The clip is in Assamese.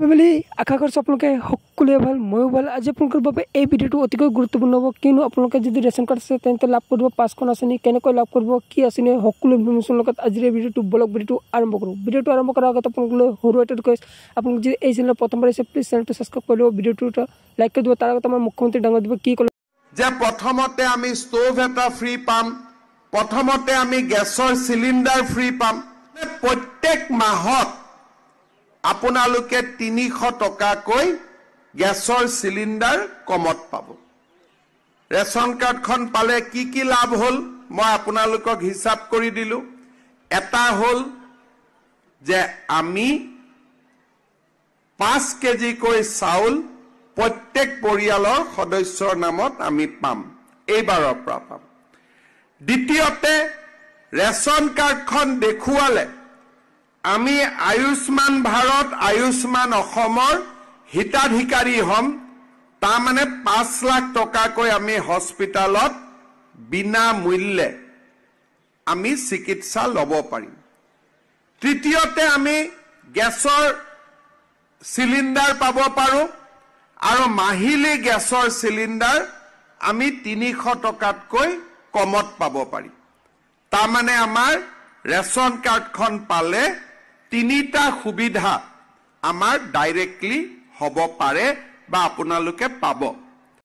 ফেমিলি আশা কৰিছোঁ আপোনালোকে সকলোৱে ভাল ময়ো ভাল আজি আপোনালোকৰ বাবে এই ভিডিঅ'টো অতিকৈ গুৰুত্বপূৰ্ণ হ'ব কিয়নো আপোনালোকে যদি ৰেচন কাৰ্ড আছে তেন্তে লাভ কৰিব পাঁচখন আঁচনি কেনেকৈ লাভ কৰিব কি আঁচনি সকলো ইনফৰ্মেশ্যন লগত আজিৰ এই ভিডিঅ'টো ব্লগ ভিডিঅ'টো আৰম্ভ কৰোঁ ভিডিঅ'টো আৰম্ভ কৰাৰ আগত আপোনালোকলৈ সৰু এটা কৈছে আপোনালোক যদি এই চেনেলত প্ৰথমবাৰ আছে প্লিজ চেনেলটো ছাবস্ক্ৰাইব কৰি ল'ব ভিডিঅ'টো লাইক কৰি দিব তাৰ আগতে আমাৰ মুখ্যমন্ত্ৰী ডাঙৰ দিব কি ক'লে যে প্ৰথমতে আমি ষ্ট'ভ এটা ফ্ৰী পাম প্ৰথমতে আমি গেছৰ চিলিণ্ডাৰ ফ্ৰী পাম প্ৰত্যেক মাহত আপোনালোকে তিনিশ টকাকৈ গেছৰ চিলিণ্ডাৰ কমত পাব ৰেচন কাৰ্ডখন পালে কি কি লাভ হ'ল মই আপোনালোকক হিচাপ কৰি দিলোঁ এটা হ'ল যে আমি পাঁচ কেজিকৈ চাউল প্ৰত্যেক পৰিয়ালৰ সদস্যৰ নামত আমি পাম এইবাৰৰ পৰা পাম দ্বিতীয়তে ৰেচন কাৰ্ডখন দেখুৱালে আমি আয়ুষ্মান ভাৰত আয়ুষ্মান অসমৰ হিতাধিকাৰী হ'ম তাৰমানে পাঁচ লাখ টকাকৈ আমি হস্পিটেলত বিনা মূল্যে আমি চিকিৎসা ল'ব পাৰিম তৃতীয়তে আমি গেছৰ চিলিণ্ডাৰ পাব পাৰোঁ আৰু মাহিলী গেছৰ চিলিণ্ডাৰ আমি তিনিশ টকাতকৈ কমত পাব পাৰিম তাৰমানে আমাৰ ৰেচন কাৰ্ডখন পালে তিনিটা সুবিধা আমাৰ ডাইৰেক্টলি হ'ব পাৰে বা আপোনালোকে পাব